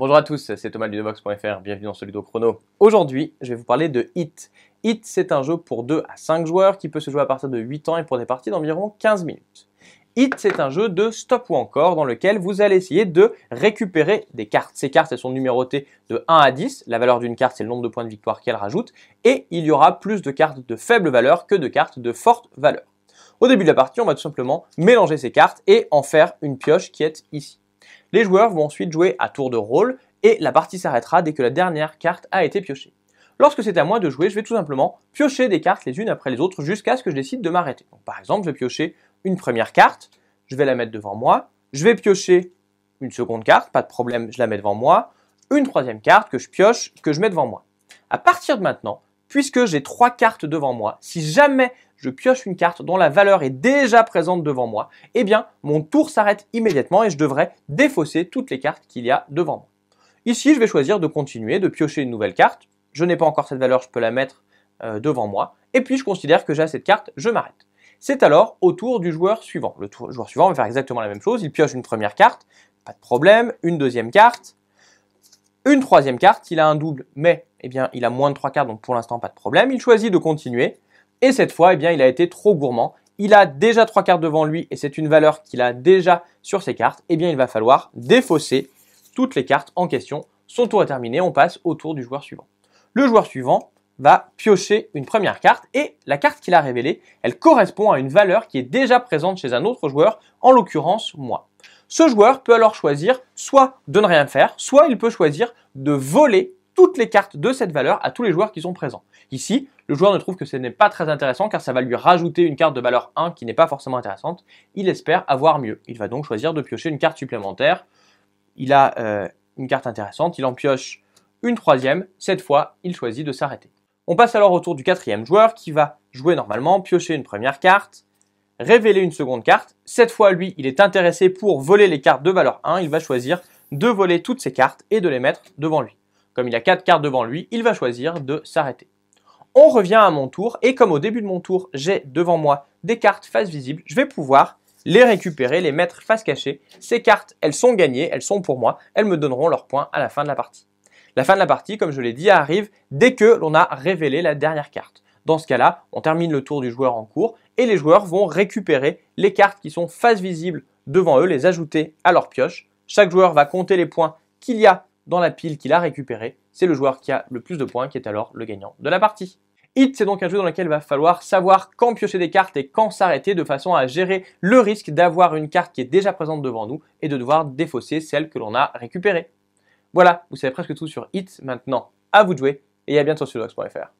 Bonjour à tous, c'est Thomas Ludovox.fr, bienvenue dans ce Chrono. Aujourd'hui, je vais vous parler de Hit. Hit, c'est un jeu pour 2 à 5 joueurs qui peut se jouer à partir de 8 ans et pour des parties d'environ 15 minutes. Hit, c'est un jeu de stop ou encore dans lequel vous allez essayer de récupérer des cartes. Ces cartes, elles sont numérotées de 1 à 10. La valeur d'une carte, c'est le nombre de points de victoire qu'elle rajoute. Et il y aura plus de cartes de faible valeur que de cartes de forte valeur. Au début de la partie, on va tout simplement mélanger ces cartes et en faire une pioche qui est ici. Les joueurs vont ensuite jouer à tour de rôle et la partie s'arrêtera dès que la dernière carte a été piochée. Lorsque c'est à moi de jouer, je vais tout simplement piocher des cartes les unes après les autres jusqu'à ce que je décide de m'arrêter. par exemple, je vais piocher une première carte, je vais la mettre devant moi, je vais piocher une seconde carte, pas de problème, je la mets devant moi, une troisième carte que je pioche, que je mets devant moi. À partir de maintenant, puisque j'ai trois cartes devant moi, si jamais je pioche une carte dont la valeur est déjà présente devant moi, eh bien mon tour s'arrête immédiatement et je devrais défausser toutes les cartes qu'il y a devant moi. Ici, je vais choisir de continuer, de piocher une nouvelle carte. Je n'ai pas encore cette valeur, je peux la mettre euh, devant moi. Et puis, je considère que j'ai cette carte, je m'arrête. C'est alors au tour du joueur suivant. Le, joueur suivant va faire exactement la même chose. Il pioche une première carte, pas de problème, une deuxième carte, une troisième carte. Il a un double, mais eh bien, il a moins de trois cartes, donc pour l'instant, pas de problème. Il choisit de continuer. Et cette fois, eh bien, il a été trop gourmand. Il a déjà trois cartes devant lui et c'est une valeur qu'il a déjà sur ses cartes. Eh bien, il va falloir défausser toutes les cartes en question. Son tour est terminé, on passe au tour du joueur suivant. Le joueur suivant va piocher une première carte et la carte qu'il a révélée, elle correspond à une valeur qui est déjà présente chez un autre joueur, en l'occurrence moi. Ce joueur peut alors choisir soit de ne rien faire, soit il peut choisir de voler toutes les cartes de cette valeur à tous les joueurs qui sont présents. Ici, le joueur ne trouve que ce n'est pas très intéressant car ça va lui rajouter une carte de valeur 1 qui n'est pas forcément intéressante. Il espère avoir mieux. Il va donc choisir de piocher une carte supplémentaire. Il a euh, une carte intéressante, il en pioche une troisième. Cette fois, il choisit de s'arrêter. On passe alors au tour du quatrième joueur qui va jouer normalement, piocher une première carte, révéler une seconde carte. Cette fois, lui, il est intéressé pour voler les cartes de valeur 1. Il va choisir de voler toutes ces cartes et de les mettre devant lui. Comme il a 4 cartes devant lui, il va choisir de s'arrêter. On revient à mon tour et comme au début de mon tour, j'ai devant moi des cartes face visible, je vais pouvoir les récupérer, les mettre face cachée. Ces cartes, elles sont gagnées, elles sont pour moi, elles me donneront leurs points à la fin de la partie. La fin de la partie, comme je l'ai dit, arrive dès que l'on a révélé la dernière carte. Dans ce cas-là, on termine le tour du joueur en cours et les joueurs vont récupérer les cartes qui sont face visible devant eux, les ajouter à leur pioche. Chaque joueur va compter les points qu'il y a dans la pile qu'il a récupérée, c'est le joueur qui a le plus de points qui est alors le gagnant de la partie. Hit, c'est donc un jeu dans lequel il va falloir savoir quand piocher des cartes et quand s'arrêter de façon à gérer le risque d'avoir une carte qui est déjà présente devant nous et de devoir défausser celle que l'on a récupérée. Voilà, vous savez presque tout sur Hit maintenant. À vous de jouer et à bientôt sur sudox.fr.